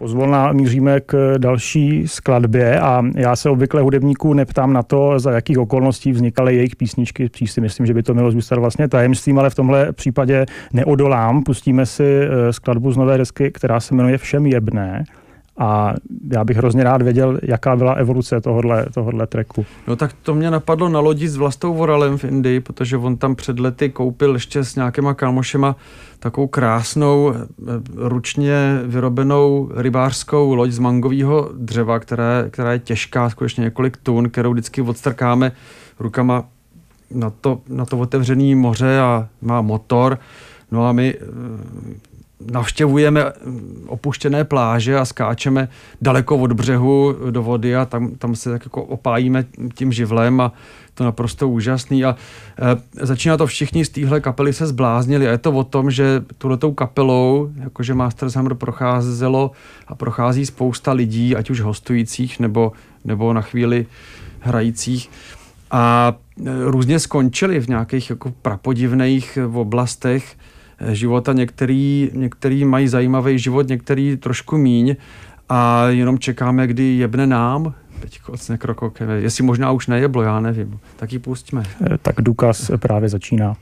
Pozvolná míříme k další skladbě a já se obvykle hudebníků neptám na to, za jakých okolností vznikaly jejich písničky, Příště si myslím, že by to mělo zůstat vlastně tajemstvím, ale v tomhle případě neodolám. Pustíme si eh, skladbu z nové desky, která se jmenuje Všem jebné a já bych hrozně rád věděl, jaká byla evoluce tohohle, tohohle treku. No tak to mě napadlo na lodi s Vlastou Voralem v Indii, protože on tam před lety koupil ještě s nějakýma kámošema takovou krásnou eh, ručně vyrobenou rybářskou loď z mangového dřeva, která, která je těžká, skutečně několik tun, kterou vždycky odstrkáme rukama na to, na to otevřené moře a má motor. No a my eh, navštěvujeme mm, opuštěné pláže a skáčeme daleko od břehu do vody a tam, tam se tak jako opájíme tím živlem a to naprosto úžasný a e, začíná to všichni z téhle kapely se zbláznili a je to o tom, že tuhletou kapelou, jakože Master Hammer procházelo a prochází spousta lidí, ať už hostujících nebo, nebo na chvíli hrajících a e, různě skončili v nějakých jako prapodivných oblastech života. Některý, některý mají zajímavý život, některý trošku míň a jenom čekáme, kdy jebne nám, teď kocne rokok, jestli možná už nejeblo, já nevím. Tak ji pustíme. Eh, tak důkaz eh, právě začíná.